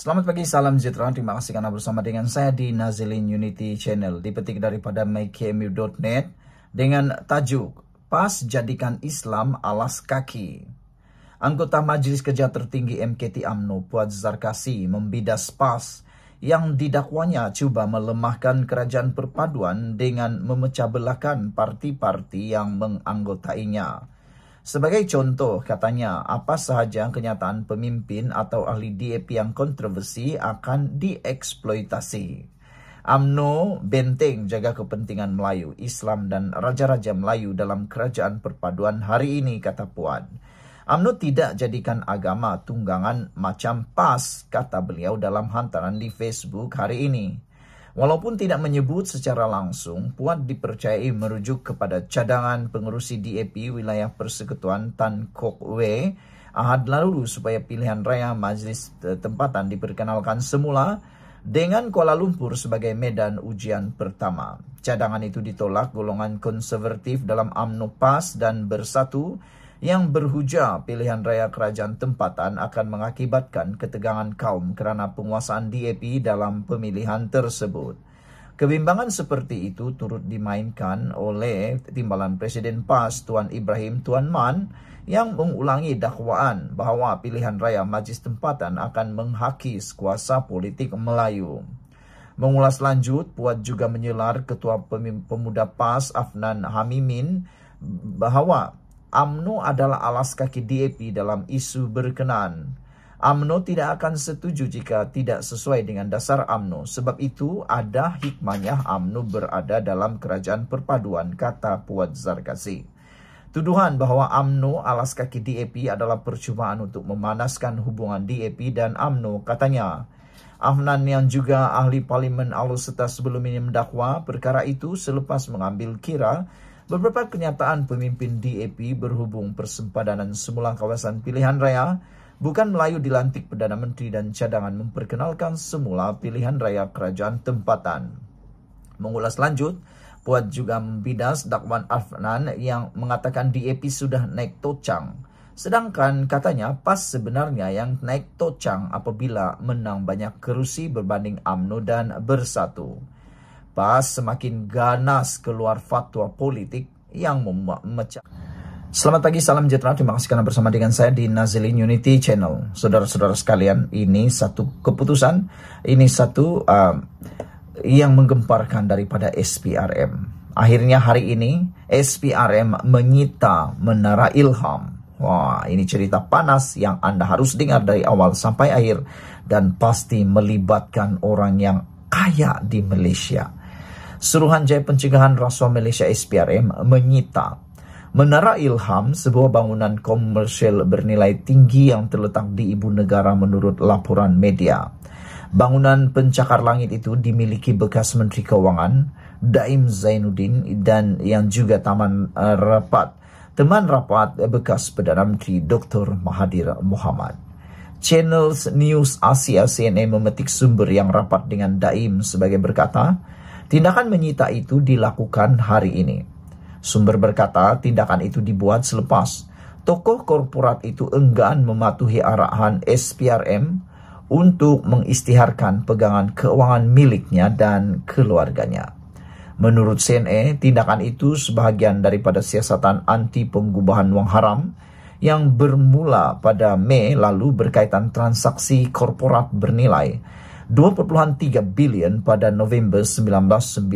Selamat pagi, salam sejahtera. Terima kasih kerana bersama dengan saya di Nazilin Unity Channel. Dipetik daripada mykmu.net dengan tajuk PAS Jadikan Islam Alas Kaki. Anggota Majlis Kerja Tertinggi MKT AMNO Puat Zarkasi membidas PAS yang didakwanya cuba melemahkan kerajaan perpaduan dengan memecah belahkan parti-parti yang menganggotainya. Sebagai contoh, katanya, apa sahaja kenyataan pemimpin atau ahli DAP yang kontroversi akan dieksploitasi. AMNO benteng jaga kepentingan Melayu, Islam dan Raja-Raja Melayu dalam kerajaan perpaduan hari ini, kata Puan. AMNO tidak jadikan agama tunggangan macam PAS, kata beliau dalam hantaran di Facebook hari ini. Walaupun tidak menyebut secara langsung, Puat dipercayai merujuk kepada cadangan pengurusi DAP wilayah persekutuan Tan Kok Wee ahad lalu supaya pilihan raya majlis eh, tempatan diperkenalkan semula dengan Kuala Lumpur sebagai medan ujian pertama. Cadangan itu ditolak golongan konservatif dalam UMNO PAS dan Bersatu yang berhujah pilihan raya kerajaan tempatan akan mengakibatkan ketegangan kaum kerana penguasaan DAP dalam pemilihan tersebut. Kebimbangan seperti itu turut dimainkan oleh Timbalan Presiden PAS Tuan Ibrahim Tuan Man yang mengulangi dakwaan bahawa pilihan raya majlis tempatan akan menghakis kuasa politik Melayu. Mengulas lanjut, Puat juga menyelar Ketua Pemuda PAS Afnan Hamimin bahawa AMNO adalah alas kaki DAP dalam isu berkenaan. AMNO tidak akan setuju jika tidak sesuai dengan dasar AMNO. Sebab itu ada hikmahnya AMNO berada dalam kerajaan perpaduan, kata Puat Zarkasi. Tuduhan bahawa AMNO alas kaki DAP adalah percubaan untuk memanaskan hubungan DAP dan AMNO katanya. Afnan yang juga ahli parlimen alus serta sebelum ini mendakwa perkara itu selepas mengambil kira Beberapa kenyataan pemimpin DAP berhubung persempadanan semula kawasan pilihan raya bukan Melayu dilantik Perdana Menteri dan cadangan memperkenalkan semula pilihan raya kerajaan tempatan. Mengulas lanjut, Puat juga membidas dakwan Afnan yang mengatakan DAP sudah naik tocang. Sedangkan katanya PAS sebenarnya yang naik tocang apabila menang banyak kerusi berbanding AMNO dan Bersatu. Pas semakin ganas keluar fatwa politik yang memecah. Selamat pagi, salam sejahtera. Terima kasih karena bersama dengan saya di Nazilin Unity Channel. Saudara-saudara sekalian, ini satu keputusan, ini satu uh, yang menggemparkan daripada SPRM. Akhirnya hari ini SPRM menyita Menara Ilham. Wah, ini cerita panas yang Anda harus dengar dari awal sampai akhir dan pasti melibatkan orang yang kaya di Malaysia. Suruhanjaya Pencegahan Rasuah Malaysia SPRM menyita Menara Ilham, sebuah bangunan komersial bernilai tinggi yang terletak di ibu negara menurut laporan media. Bangunan pencakar langit itu dimiliki bekas Menteri Keuangan Daim Zainuddin dan yang juga taman eh, rapat teman rapat bekas Perdana Menteri Dr. Mahathir Mohamad. Channels News Asia CNA memetik sumber yang rapat dengan Daim sebagai berkata, Tindakan menyita itu dilakukan hari ini. Sumber berkata, tindakan itu dibuat selepas tokoh korporat itu enggan mematuhi arahan SPRM untuk mengistiharkan pegangan keuangan miliknya dan keluarganya. Menurut CNE, tindakan itu sebahagian daripada siasatan anti penggubahan wang haram yang bermula pada Mei lalu berkaitan transaksi korporat bernilai 2.3 bilion pada November 1997.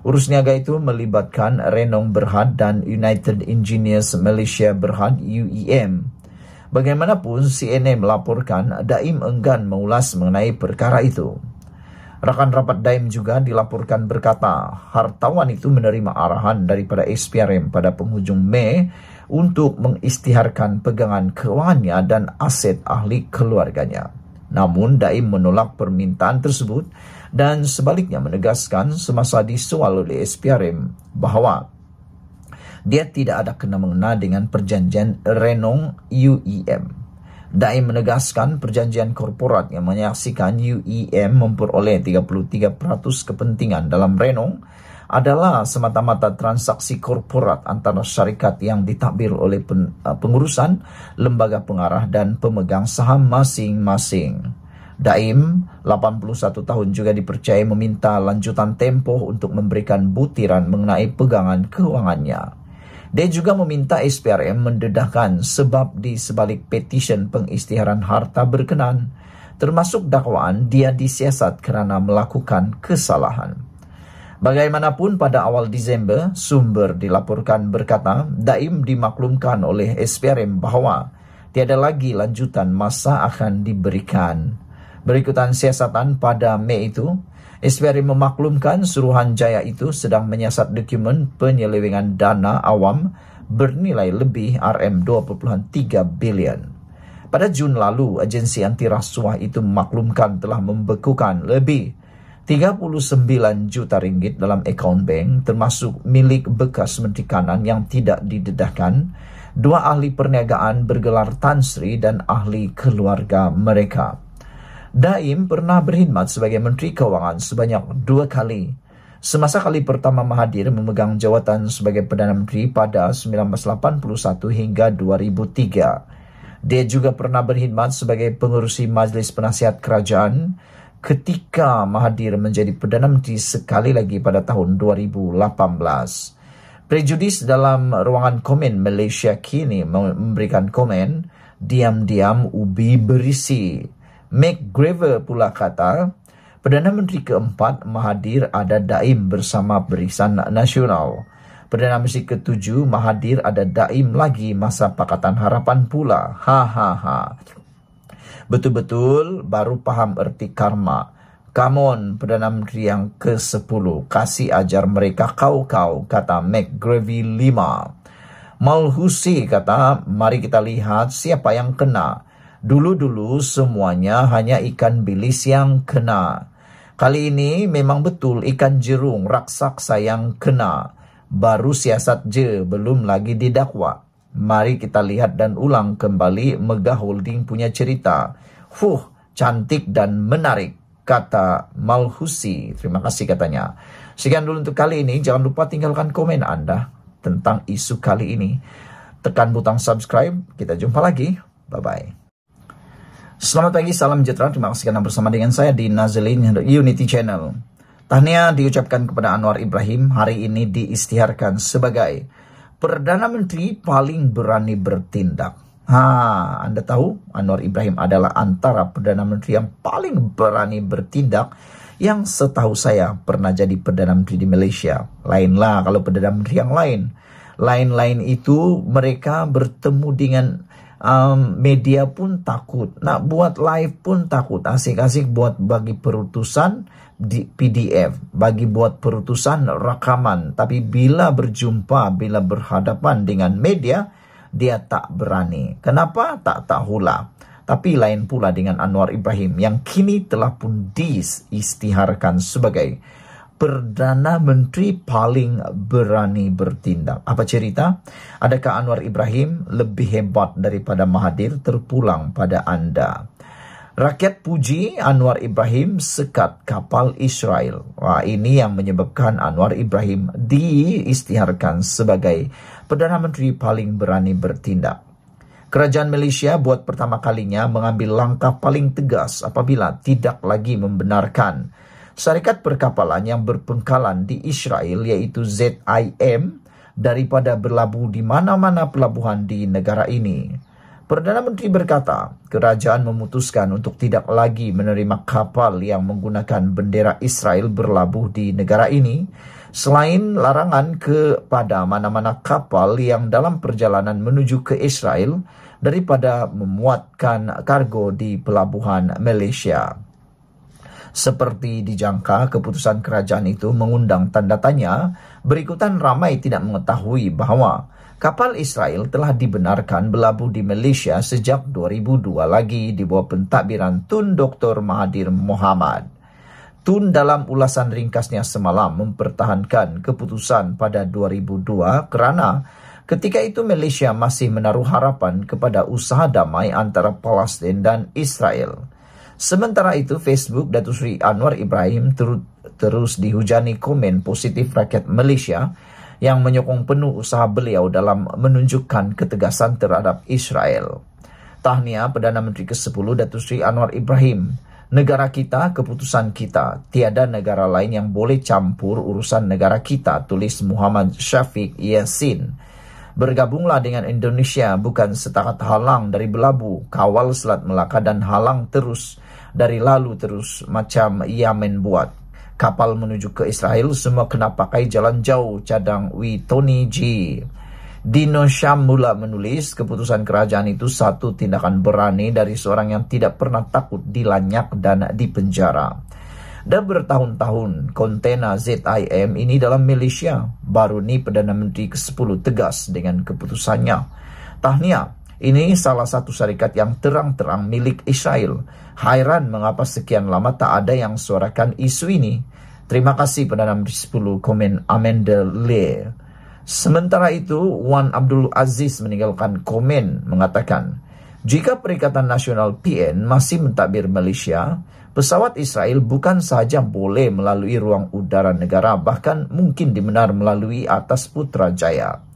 Urus niaga itu melibatkan Renong Berhad dan United Engineers Malaysia Berhad UEM. Bagaimanapun, CNN melaporkan Daim enggan mengulas mengenai perkara itu. Rakan rapat Daim juga dilaporkan berkata, hartawan itu menerima arahan daripada SPRM pada penghujung Mei untuk mengistiharkan pegangan kewangannya dan aset ahli keluarganya. Namun Daim menolak permintaan tersebut dan sebaliknya menegaskan semasa disoal oleh SPRM bahawa dia tidak ada kena mengena dengan perjanjian Renong UEM. Daim menegaskan perjanjian korporat yang menyaksikan UEM memperoleh 33% kepentingan dalam Renong adalah semata-mata transaksi korporat antara syarikat yang ditakbir oleh uh, pengurusan, lembaga pengarah dan pemegang saham masing-masing. Daim, 81 tahun juga dipercayai meminta lanjutan tempoh untuk memberikan butiran mengenai pegangan keuangannya. Dia juga meminta SPRM mendedahkan sebab di sebalik petisyen pengistiharan harta berkenan, termasuk dakwaan dia disiasat kerana melakukan kesalahan. Bagaimanapun pada awal Disember, sumber dilaporkan berkata Daim dimaklumkan oleh SPRM bahawa tiada lagi lanjutan masa akan diberikan. Berikutan siasatan pada Mei itu, SPRM memaklumkan suruhan jaya itu sedang menyiasat dokumen penyelewengan dana awam bernilai lebih RM2.3 bilion. Pada Jun lalu, agensi anti rasuah itu memaklumkan telah membekukan lebih 39 juta ringgit dalam akaun bank termasuk milik bekas menteri kanan yang tidak didedahkan, dua ahli perniagaan bergelar Tan Sri dan ahli keluarga mereka. Daim pernah berkhidmat sebagai menteri kewangan sebanyak dua kali. Semasa kali pertama Mahathir memegang jawatan sebagai Perdana Menteri pada 1981 hingga 2003. Dia juga pernah berkhidmat sebagai pengurusi Majlis Penasihat Kerajaan ketika Mahathir menjadi Perdana Menteri sekali lagi pada tahun 2018. Prejudis dalam ruangan komen Malaysia kini memberikan komen, diam-diam ubi berisi. Mac Graver pula kata, Perdana Menteri keempat Mahathir ada daim bersama Barisan Nasional. Perdana Menteri ketujuh Mahathir ada daim lagi masa Pakatan Harapan pula. Ha ha ha betul-betul baru paham erti karma. Come on, Perdana Menteri yang ke-10, kasih ajar mereka kau-kau, kata McGravy lima Malhusi kata, mari kita lihat siapa yang kena. Dulu-dulu semuanya hanya ikan bilis yang kena. Kali ini memang betul ikan jerung raksasa yang kena. Baru siasat je, belum lagi didakwa. Mari kita lihat dan ulang kembali Mega Holding punya cerita. Fuh, cantik dan menarik, kata Malhusi. Terima kasih katanya. Sekian dulu untuk kali ini. Jangan lupa tinggalkan komen Anda tentang isu kali ini. Tekan butang subscribe. Kita jumpa lagi. Bye-bye. Selamat pagi, salam sejahtera. Terima kasih karena bersama dengan saya di Nazelin Unity Channel. Tahniah diucapkan kepada Anwar Ibrahim hari ini diistiharkan sebagai Perdana Menteri paling berani bertindak. Ha, Anda tahu Anwar Ibrahim adalah antara Perdana Menteri yang paling berani bertindak yang setahu saya pernah jadi Perdana Menteri di Malaysia. Lainlah kalau Perdana Menteri yang lain. Lain-lain itu mereka bertemu dengan um, media pun takut. Nak buat live pun takut. Asik-asik buat bagi perutusan di PDF. Bagi buat perutusan rakaman. Tapi bila berjumpa, bila berhadapan dengan media, dia tak berani. Kenapa? Tak tahulah. Tapi lain pula dengan Anwar Ibrahim yang kini telah pun diistiharkan sebagai Perdana Menteri paling berani bertindak. Apa cerita? Adakah Anwar Ibrahim lebih hebat daripada Mahathir terpulang pada anda? Rakyat puji Anwar Ibrahim sekat kapal Israel. Wah, ini yang menyebabkan Anwar Ibrahim diistiharkan sebagai Perdana Menteri paling berani bertindak. Kerajaan Malaysia buat pertama kalinya mengambil langkah paling tegas apabila tidak lagi membenarkan syarikat perkapalan yang berpengkalan di Israel iaitu ZIM daripada berlabuh di mana-mana pelabuhan di negara ini. Perdana Menteri berkata, kerajaan memutuskan untuk tidak lagi menerima kapal yang menggunakan bendera Israel berlabuh di negara ini selain larangan kepada mana-mana kapal yang dalam perjalanan menuju ke Israel daripada memuatkan kargo di pelabuhan Malaysia. Seperti dijangka, keputusan kerajaan itu mengundang tanda tanya, berikutan ramai tidak mengetahui bahawa kapal Israel telah dibenarkan berlabuh di Malaysia sejak 2002 lagi di bawah pentadbiran Tun Dr. Mahathir Mohamad. Tun dalam ulasan ringkasnya semalam mempertahankan keputusan pada 2002 kerana ketika itu Malaysia masih menaruh harapan kepada usaha damai antara Palestin dan Israel. Sementara itu, Facebook Datu Sri Anwar Ibrahim ter terus dihujani komen positif rakyat Malaysia yang menyokong penuh usaha beliau dalam menunjukkan ketegasan terhadap Israel. Tahniah Perdana Menteri ke-10 Datu Sri Anwar Ibrahim. Negara kita, keputusan kita. Tiada negara lain yang boleh campur urusan negara kita, tulis Muhammad Syafiq Yasin. Bergabunglah dengan Indonesia bukan setakat halang dari belabu, kawal Selat Melaka dan halang terus dari lalu terus macam Yemen buat. Kapal menuju ke Israel semua kena pakai jalan jauh cadang Wi Tony G. Dino Syam mula menulis keputusan kerajaan itu satu tindakan berani dari seorang yang tidak pernah takut dilanyak dan dipenjara. Dah bertahun-tahun kontena ZIM ini dalam Malaysia baru ni Perdana Menteri ke-10 tegas dengan keputusannya. Tahniah ini salah satu syarikat yang terang-terang milik Israel. Hairan mengapa sekian lama tak ada yang suarakan isu ini. Terima kasih penanam 10 komen Amanda Lee. Sementara itu, Wan Abdul Aziz meninggalkan komen mengatakan, jika Perikatan Nasional PN masih mentadbir Malaysia, pesawat Israel bukan sahaja boleh melalui ruang udara negara, bahkan mungkin dimenar melalui atas Putrajaya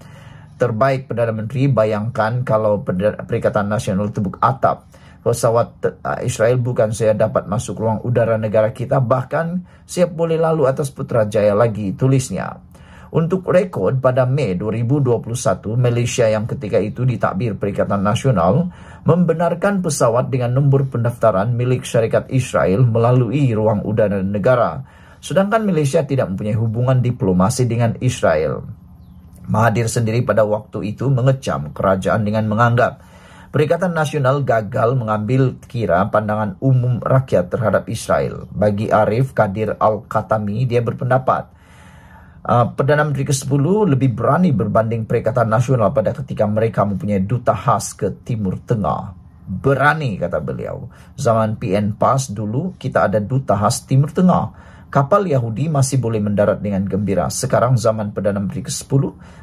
terbaik Perdana Menteri bayangkan kalau Perikatan Nasional itu atap. Pesawat ah, Israel bukan saya dapat masuk ruang udara negara kita, bahkan siap boleh lalu atas Putrajaya lagi, tulisnya. Untuk rekod, pada Mei 2021, Malaysia yang ketika itu ditakbir Perikatan Nasional membenarkan pesawat dengan nombor pendaftaran milik syarikat Israel melalui ruang udara negara. Sedangkan Malaysia tidak mempunyai hubungan diplomasi dengan Israel. Mahathir sendiri pada waktu itu mengecam kerajaan dengan menganggap Perikatan Nasional gagal mengambil kira pandangan umum rakyat terhadap Israel. Bagi Arif Kadir Al-Khatami, dia berpendapat Uh, Perdana Menteri ke-10 lebih berani berbanding Perikatan Nasional pada ketika mereka mempunyai duta khas ke Timur Tengah. Berani, kata beliau. Zaman PN PAS dulu, kita ada duta khas Timur Tengah kapal Yahudi masih boleh mendarat dengan gembira. Sekarang zaman Perdana Menteri ke-10,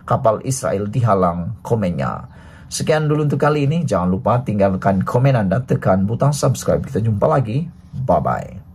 kapal Israel dihalang komennya. Sekian dulu untuk kali ini. Jangan lupa tinggalkan komen anda, tekan butang subscribe. Kita jumpa lagi. Bye-bye.